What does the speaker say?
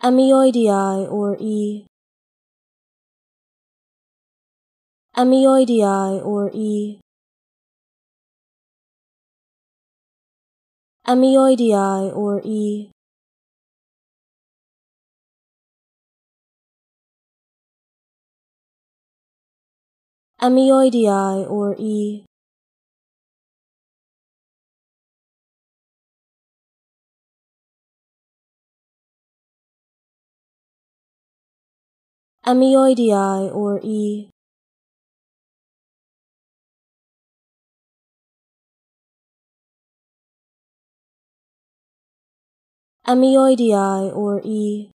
Amyoidei or E. Amyoidei or E. Amyoidei or E. Amyoidei or E. amyoidae or E. amyoidae or E.